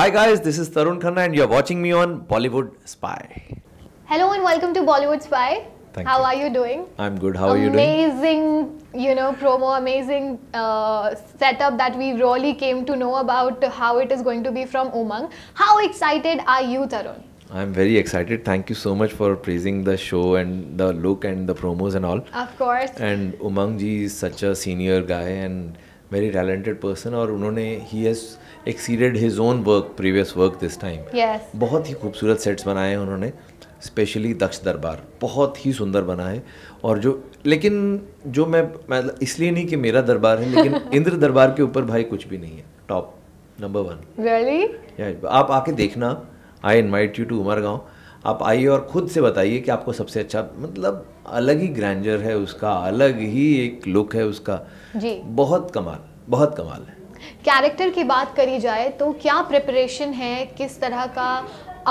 Hi guys, this is Tarun Khanna and you're watching me on Bollywood Spy. Hello and welcome to Bollywood Spy. Thank How you. are you doing? I'm good. How amazing, are you doing? Amazing, you know, promo, amazing uh, setup that we really came to know about how it is going to be from Umang. How excited are you, Tarun? I'm very excited. Thank you so much for praising the show and the look and the promos and all. Of course. And Umang ji is such a senior guy and very talented person और उन्होंने ही has exceeded his own work previous work this time बहुत ही खूबसूरत sets बनाए हैं उन्होंने specially दक्ष दरबार बहुत ही सुंदर बना है और जो लेकिन जो मैं, मतलब इसलिए नहीं कि मेरा दरबार है लेकिन इंद्र दरबार के ऊपर भाई कुछ भी नहीं है टॉप नंबर वन आप आके देखना I invite you to Umar गाँव आप आइए और ख़ुद से बताइए कि आपको सबसे अच्छा मतलब अलग ही ग्रैंडर है उसका अलग ही एक लुक है उसका जी बहुत कमाल बहुत कमाल है कैरेक्टर की बात करी जाए तो क्या प्रिपरेशन है किस तरह का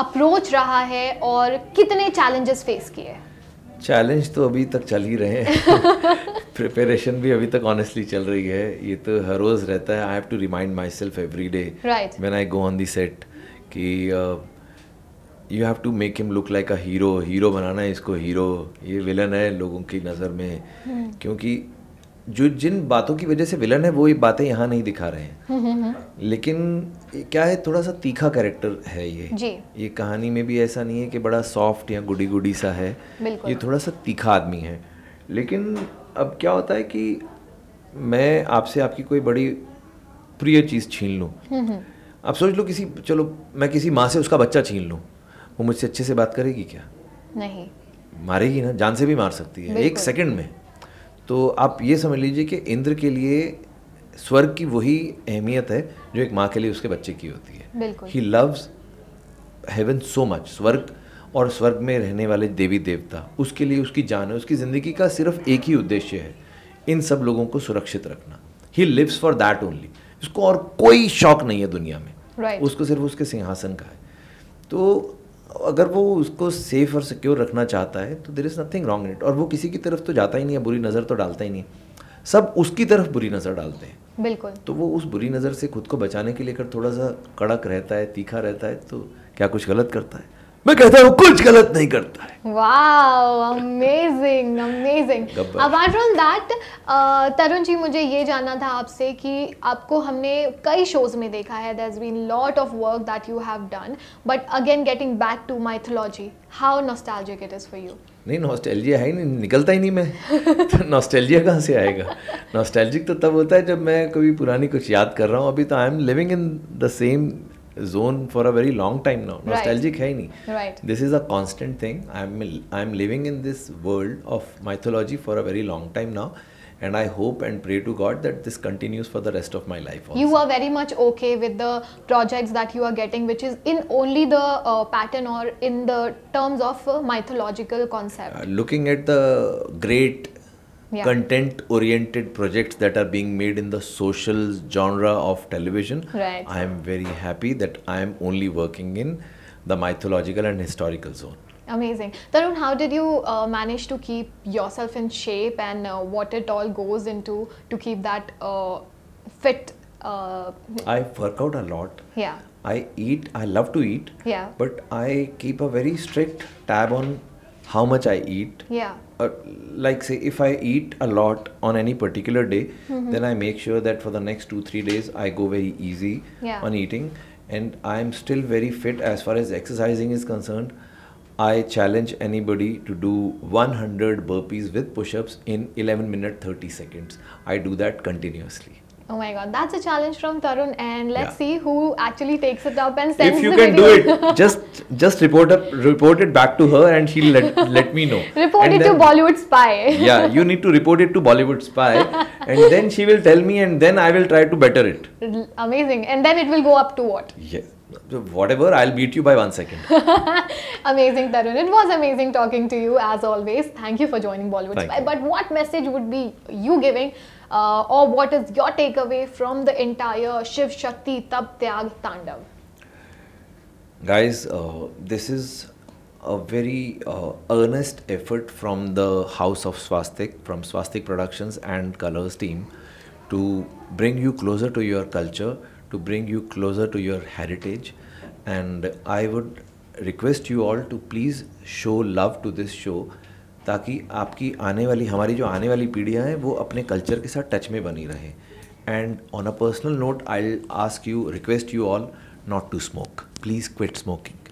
अप्रोच रहा है और कितने चैलेंजेस फेस किए चैलेंज तो अभी तक चल ही रहे हैं प्रिपरेशन भी अभी तक ऑनेस्टली चल रही है ये तो हर रोज़ रहता है I have to remind myself every day man I go on the set कि uh, you have to make him look like a hero hero बनाना है इसको हीरो ये विलन है लोगों की नज़र में क्योंकि जो जिन बातों की वजह से विलन है वो ये बातें यहाँ नहीं दिखा रहे हैं लेकिन क्या है थोड़ा सा तीखा कैरेक्टर है ये जी। ये कहानी में भी ऐसा नहीं है कि बड़ा सॉफ्ट या गुडी गुडी सा है ये थोड़ा सा तीखा आदमी है लेकिन अब क्या होता है कि मैं आपसे आपकी कोई बड़ी प्रिय चीज़ छीन लूँ आप सोच लो किसी चलो मैं किसी माँ से उसका बच्चा छीन लूँ वो मुझसे अच्छे से बात करेगी क्या नहीं मारेगी ना जान से भी मार सकती है एक सेकंड में तो आप ये समझ लीजिए कि इंद्र के लिए स्वर्ग की वही अहमियत है जो एक माँ के लिए उसके बच्चे की होती है he loves heaven so much स्वर्ग और स्वर्ग में रहने वाले देवी देवता उसके लिए उसकी जान है उसकी ज़िंदगी का सिर्फ एक ही उद्देश्य है इन सब लोगों को सुरक्षित रखना he lives for that only उसको और कोई शौक नहीं है दुनिया में right. उसको सिर्फ उसके सिंहासन का है तो अगर वो उसको सेफ और सिक्योर रखना चाहता है तो there is nothing wrong it और वो किसी की तरफ तो जाता ही नहीं है बुरी नज़र तो डालता ही नहीं सब उसकी तरफ बुरी नज़र डालते हैं बिल्कुल तो वो उस बुरी नज़र से खुद को बचाने के लिए अगर थोड़ा सा कड़क रहता है तीखा रहता है तो क्या कुछ गलत करता है मैं कहता हूँ कुछ गलत नहीं करता है wow amazing amazing apart from that Tarun ji मुझे ये जानना था आपसे कि आपको हमने कई शोज में देखा है there's been lot of work that you have done but again getting back to mythology how nostalgic it is for you नहीं नॉस्टैल्जिया है ही नहीं निकलता ही नहीं मैं तो नॉस्टैल्जिया कहाँ से आएगा नॉस्टैल्जिक तो तब होता है जब मैं कभी पुरानी कुछ याद कर रहा हूँ अभी तो I am living in the same zone for a very long time now. Nostalgic right. hai nahi. Right. This is a constant thing. I'm I'm living in this world of mythology for a very long time now. And I hope and pray to God that this continues for the rest of my life. Also. You are very much okay with the projects that you are getting, which is in only the uh, pattern or in the terms of uh, mythological concept. Uh, looking at the great yeah. content oriented projects that are being made in the social genre of television right. i am very happy that i am only working in the mythological and historical zone amazing tarun how did you uh, manage to keep yourself in shape and uh, what it all goes into to keep that uh, fit uh, i work out a lot yeah i eat i love to eat yeah but i keep a very strict tab on how much I eat. Yeah. Uh, like say if I eat a lot on any particular day, mm-hmm. then I make sure that for the next two three days I go very easy yeah. on eating, and I'm still very fit as far as exercising is concerned. I challenge anybody to do 100 burpees with push-ups in 11 minute 30 seconds. I do that continuously. Oh my god, that's a challenge from Tarun and let's yeah. see who actually takes it up and sends If you can video. do it, just just report up report it back to her and she'll let let me know. report and it then, to Bollywood spy. yeah, you need to report it to Bollywood spy and then she will tell me and then I will try to better it. Amazing. And then it will go up to what? Yeah whatever, I'll beat you by one second. amazing, Tarun. It was amazing talking to you as always. Thank you for joining Bollywood Spy. But what message would be you giving uh, or what is your takeaway from the entire Shiv Shakti Tab Tyag Tandav? Guys, uh, this is a very uh, earnest effort from the House of Swastik, from Swastik Productions and Colors team to bring you closer to your culture, to bring you closer to your heritage. And I would request you all to please show love to this show ताकि आपकी आने वाली हमारी जो आने वाली पीढ़ियाँ हैं वो अपने कल्चर के साथ टच में बनी रहे and on a personal note I ask you request you all not to smoke please quit smoking